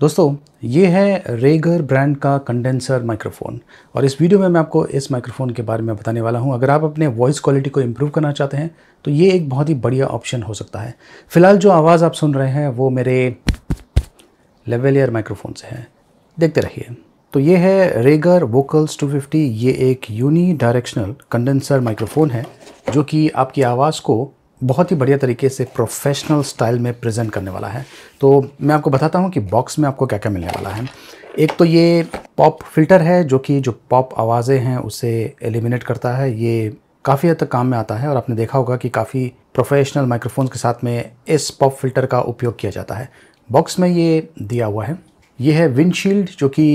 दोस्तों ये है रेगर ब्रांड का कंडेंसर माइक्रोफोन और इस वीडियो में मैं आपको इस माइक्रोफोन के बारे में बताने वाला हूँ अगर आप अपने वॉइस क्वालिटी को इम्प्रूव करना चाहते हैं तो ये एक बहुत ही बढ़िया ऑप्शन हो सकता है फ़िलहाल जो आवाज़ आप सुन रहे हैं वो मेरे लेवेलियर माइक्रोफोन से है देखते रहिए तो ये है रेगर वोकल्स 250 ये एक यूनी डायरेक्शनल कंडेंसर माइक्रोफोन है जो कि आपकी आवाज़ को बहुत ही बढ़िया तरीके से प्रोफेशनल स्टाइल में प्रेजेंट करने वाला है तो मैं आपको बताता हूँ कि बॉक्स में आपको क्या क्या मिलने वाला है एक तो ये पॉप फिल्टर है जो कि जो पॉप आवाज़ें हैं उसे एलिमिनेट करता है ये काफ़ी हद तक काम में आता है और आपने देखा होगा कि काफ़ी प्रोफेशनल माइक्रोफोन्स के साथ में इस पॉप फिल्टर का उपयोग किया जाता है बॉक्स में ये दिया हुआ है ये है विंडशील्ड जो कि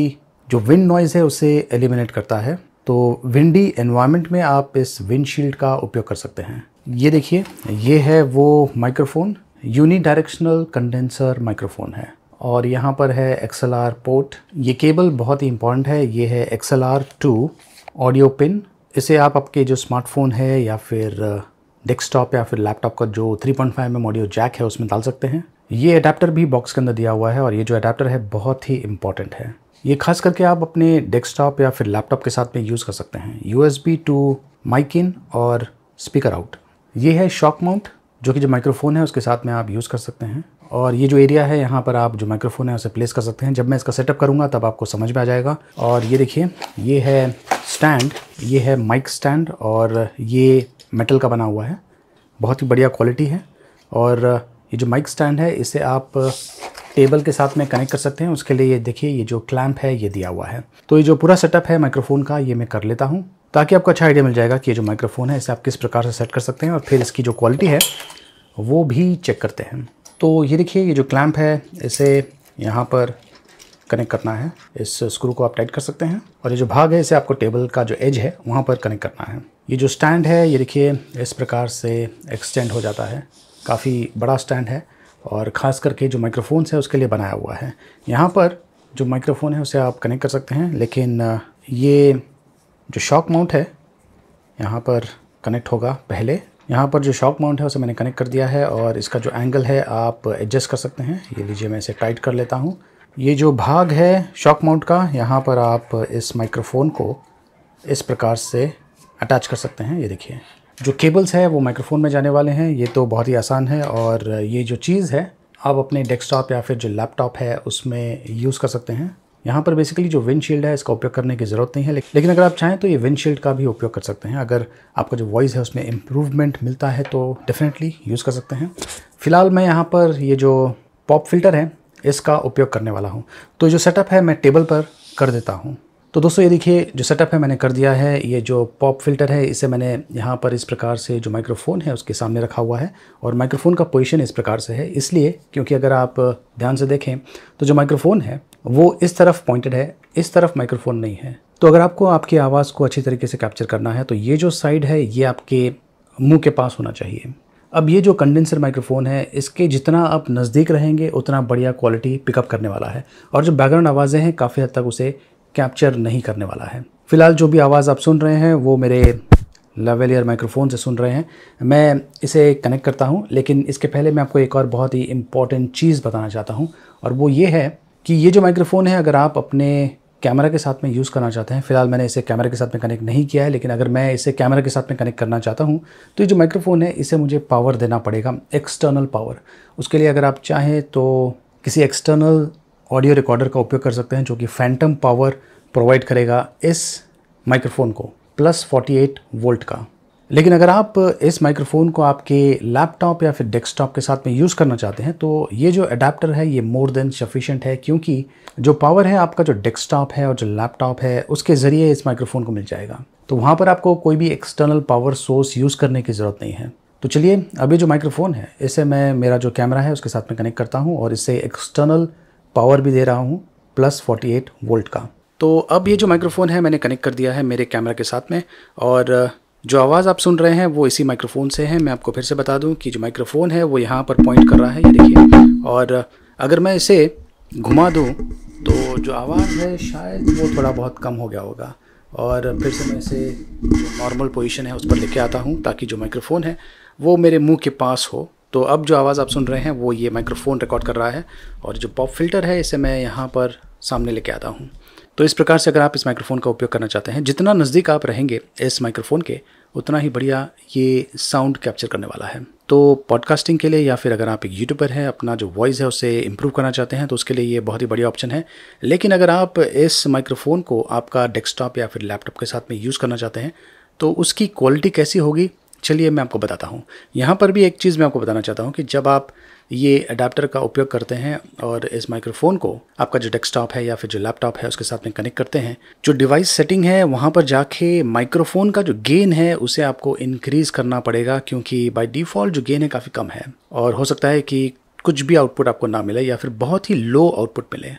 जो विंड नॉइज़ है उसे एलिमिनेट करता है तो विंडी एनवायरनमेंट में आप इस विंडशील्ड का उपयोग कर सकते हैं ये देखिए ये है वो microphone unidirectional condenser microphone है और यहाँ पर है एक्सएल पोर्ट ये केबल बहुत ही इंपॉर्टेंट है ये है XLR to audio pin इसे आप आपके जो स्मार्टफोन है या फिर डेस्कटॉप या फिर लैपटॉप का जो 3.5 पॉइंट एम ऑडियो जैक है उसमें डाल सकते हैं ये अडेप्टर भी बॉक्स के अंदर दिया हुआ है और ये जो अडेप्टर है बहुत ही इंपॉर्टेंट है ये खास करके आप अपने डेस्कटॉप या फिर लैपटॉप के साथ में यूज़ कर सकते हैं U S B to mic in और स्पीकर आउट ये है शॉक माउंट जो कि जो माइक्रोफोन है उसके साथ में आप यूज़ कर सकते हैं और ये जो एरिया है यहाँ पर आप जो माइक्रोफोन है उसे प्लेस कर सकते हैं जब मैं इसका सेटअप करूँगा तब आपको समझ में आ जाएगा और ये देखिए ये है स्टैंड ये है माइक स्टैंड और ये मेटल का बना हुआ है बहुत ही बढ़िया क्वालिटी है और ये जो माइक स्टैंड है इसे आप टेबल के साथ में कनेक्ट कर सकते हैं उसके लिए ये देखिए ये जो क्लैम्प है ये दिया हुआ है तो ये जो पूरा सेटअप है माइक्रोफोन का ये मैं कर लेता हूँ ताकि आपको अच्छा आइडिया मिल जाएगा कि ये जो माइक्रोफोन है इसे आप किस प्रकार से सेट कर सकते हैं और फिर इसकी जो क्वालिटी है वो भी चेक करते हैं तो ये देखिए ये जो क्लैम्प है इसे यहाँ पर कनेक्ट करना है इस स्क्रू को आप टाइट कर सकते हैं और ये जो भाग है इसे आपको टेबल का जो एज है वहाँ पर कनेक्ट करना है ये जो स्टैंड है ये देखिए इस प्रकार से एक्सटेंड हो जाता है काफ़ी बड़ा स्टैंड है और ख़ास करके जो माइक्रोफोन्स है उसके लिए बनाया हुआ है यहाँ पर जो माइक्रोफोन है उसे आप कनेक्ट कर सकते हैं लेकिन ये जो शॉक माउंट है यहाँ पर कनेक्ट होगा पहले यहाँ पर जो शॉक माउंट है उसे मैंने कनेक्ट कर दिया है और इसका जो एंगल है आप एडजस्ट कर सकते हैं ये लीजिए मैं इसे टाइट कर लेता हूँ ये जो भाग है शॉक माउंट का यहाँ पर आप इस माइक्रोफोन को इस प्रकार से अटैच कर सकते हैं ये देखिए जो केबल्स हैं वो माइक्रोफोन में जाने वाले हैं ये तो बहुत ही आसान है और ये जो चीज़ है आप अपने डेस्कटॉप या फिर जो लैपटॉप है उसमें यूज़ कर सकते हैं यहाँ पर बेसिकली जो विंडशील्ड है इसका उपयोग करने की ज़रूरत नहीं है लेकिन अगर आप चाहें तो ये विंडशील्ड का भी उपयोग कर सकते हैं अगर आपका जो वॉइस है उसमें इम्प्रूवमेंट मिलता है तो डेफिनेटली यूज़ कर सकते हैं फ़िलहाल मैं यहाँ पर ये जो पॉप फिल्टर है इसका उपयोग करने वाला हूँ तो जो सेटअप है मैं टेबल पर कर देता हूँ तो दोस्तों ये देखिए जो सेटअप है मैंने कर दिया है ये जो पॉप फिल्टर है इसे मैंने यहाँ पर इस प्रकार से जो माइक्रोफोन है उसके सामने रखा हुआ है और माइक्रोफोन का पोजीशन इस प्रकार से है इसलिए क्योंकि अगर आप ध्यान से देखें तो जो माइक्रोफोन है वो इस तरफ पॉइंटेड है इस तरफ माइक्रोफोन नहीं है तो अगर आपको आपकी आवाज़ को अच्छी तरीके से कैप्चर करना है तो ये जो साइड है ये आपके मुँह के पास होना चाहिए अब ये जो कंडेंसर माइक्रोफोन है इसके जितना आप नज़दीक रहेंगे उतना बढ़िया क्वालिटी पिकअप करने वाला है और जो बैकग्राउंड आवाज़ें हैं काफ़ी हद तक उसे कैप्चर नहीं करने वाला है फिलहाल जो भी आवाज़ आप सुन रहे हैं वो मेरे लवेलियर माइक्रोफोन से सुन रहे हैं मैं इसे कनेक्ट करता हूँ लेकिन इसके पहले मैं आपको एक और बहुत ही इम्पॉर्टेंट चीज़ बताना चाहता हूँ और वो ये है कि ये जो माइक्रोफोन है अगर आप अपने कैमरा के साथ में यूज़ करना चाहते हैं फिलहाल मैंने इसे कैमरा के साथ में कनेक्ट नहीं किया है लेकिन अगर मैं इसे कैमरा के साथ में कनेक्ट करना चाहता हूँ तो ये जो माइक्रोफोन है इसे मुझे पावर देना पड़ेगा एक्सटर्नल पावर उसके लिए अगर आप चाहें तो किसी एक्सटर्नल ऑडियो रिकॉर्डर का उपयोग कर सकते हैं जो कि फैंटम पावर प्रोवाइड करेगा इस माइक्रोफोन को प्लस 48 वोल्ट का लेकिन अगर आप इस माइक्रोफोन को आपके लैपटॉप या फिर डेस्कटॉप के साथ में यूज़ करना चाहते हैं तो ये जो अडेप्टर है ये मोर देन सफिशेंट है क्योंकि जो पावर है आपका जो डेस्कटॉप है और जो लैपटॉप है उसके ज़रिए इस माइक्रोफोन को मिल जाएगा तो वहाँ पर आपको कोई भी एक्सटर्नल पावर सोर्स यूज़ करने की ज़रूरत नहीं है तो चलिए अभी जो माइक्रोफोन है इसे मैं मेरा जो कैमरा है उसके साथ में कनेक्ट करता हूँ और इसे एक्सटर्नल पावर भी दे रहा हूँ प्लस 48 वोल्ट का तो अब ये जो माइक्रोफ़ोन है मैंने कनेक्ट कर दिया है मेरे कैमरा के साथ में और जो आवाज़ आप सुन रहे हैं वो इसी माइक्रोफोन से है मैं आपको फिर से बता दूँ कि जो माइक्रोफोन है वो यहाँ पर पॉइंट कर रहा है ये देखिए और अगर मैं इसे घुमा दूँ तो जो आवाज़ है शायद वो थोड़ा बहुत कम हो गया होगा और फिर से मैं इसे नॉर्मल पोजीशन है उस पर लेके आता हूँ ताकि जो माइक्रोफोन है वो मेरे मुंह के पास हो तो अब जो आवाज़ आप सुन रहे हैं वो ये माइक्रोफोन रिकॉर्ड कर रहा है और जो पॉप फिल्टर है इसे मैं यहाँ पर सामने लेके आता हूँ तो इस प्रकार से अगर आप इस माइक्रोफोन का उपयोग करना चाहते हैं जितना नज़दीक आप रहेंगे इस माइक्रोफोन के उतना ही बढ़िया ये साउंड कैप्चर करने वाला है तो पॉडकास्टिंग के लिए या फिर अगर आप एक यूट्यूबर हैं अपना जो वॉइस है उसे इम्प्रूव करना चाहते हैं तो उसके लिए ये बहुत ही बढ़िया ऑप्शन है लेकिन अगर आप इस माइक्रोफोन को आपका डेस्कटॉप या फिर लैपटॉप के साथ में यूज़ करना चाहते हैं तो उसकी क्वालिटी कैसी होगी चलिए मैं आपको बताता हूँ यहाँ पर भी एक चीज़ मैं आपको बताना चाहता हूँ कि जब आप ये अडाप्टर का उपयोग करते हैं और इस माइक्रोफोन को आपका जो डेस्कटॉप है या फिर जो लैपटॉप है उसके साथ में कनेक्ट करते हैं जो डिवाइस सेटिंग है वहाँ पर जाके माइक्रोफोन का जो गेन है उसे आपको इनक्रीज़ करना पड़ेगा क्योंकि बाय डिफ़ॉल्ट जो गेन है काफ़ी कम है और हो सकता है कि कुछ भी आउटपुट आपको ना मिले या फिर बहुत ही लो आउटपुट मिले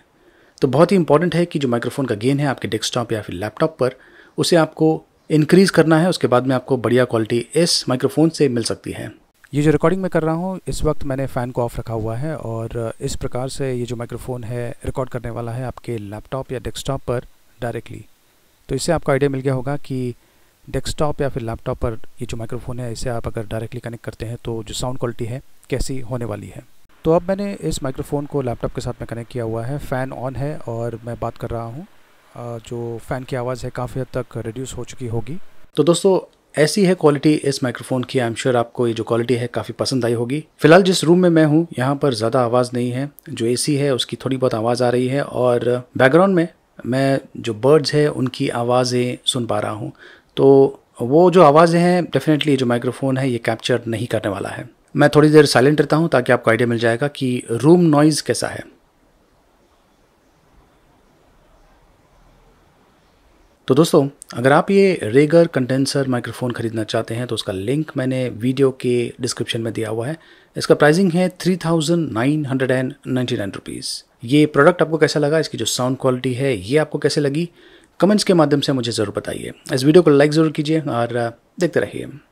तो बहुत ही इंपॉर्टेंट है कि जो माइक्रोफोन का गेन है आपके डेस्कटॉप या फिर लैपटॉप पर उसे आपको इंक्रीज़ करना है उसके बाद में आपको बढ़िया क्वालिटी इस माइक्रोफोन से मिल सकती है ये जो रिकॉर्डिंग मैं कर रहा हूँ इस वक्त मैंने फ़ैन को ऑफ रखा हुआ है और इस प्रकार से ये जो माइक्रोफोन है रिकॉर्ड करने वाला है आपके लैपटॉप या डेस्कटॉप पर डायरेक्टली तो इससे आपको आइडिया मिल गया होगा कि डेस्कटॉप या फिर लैपटॉप पर ये जो माइक्रोफोन है इसे आप अगर डायरेक्टली कनेक्ट करते हैं तो जो साउंड क्वालिटी है कैसी होने वाली है तो अब मैंने इस माइक्रोफोन को लैपटॉप के साथ में कनेक्ट किया हुआ है फ़ैन ऑन है और मैं बात कर रहा हूँ जो फ़ैन की आवाज़ है काफ़ी हद तक रिड्यूस हो चुकी होगी तो दोस्तों ऐसी है क्वालिटी इस माइक्रोफोन की आई एम श्योर आपको ये जो क्वालिटी है काफ़ी पसंद आई होगी फिलहाल जिस रूम में मैं हूँ यहाँ पर ज़्यादा आवाज़ नहीं है जो ए है उसकी थोड़ी बहुत आवाज़ आ रही है और बैकग्राउंड में मैं जो बर्ड्स है उनकी आवाज़ें सुन पा रहा हूँ तो वो जो आवाज़ें हैं डेफिनेटली जो माइक्रोफोन है ये कैप्चर नहीं करने वाला है मैं थोड़ी देर साइलेंट रहता हूँ ताकि आपको आइडिया मिल जाएगा कि रूम नॉइज़ कैसा है तो दोस्तों अगर आप ये रेगर कंडेंसर माइक्रोफोन ख़रीदना चाहते हैं तो उसका लिंक मैंने वीडियो के डिस्क्रिप्शन में दिया हुआ है इसका प्राइसिंग है three thousand nine hundred and ninety nine rupees ये प्रोडक्ट आपको कैसा लगा इसकी जो साउंड क्वालिटी है ये आपको कैसे लगी कमेंट्स के माध्यम से मुझे ज़रूर बताइए इस वीडियो को लाइक ज़रूर कीजिए और देखते रहिए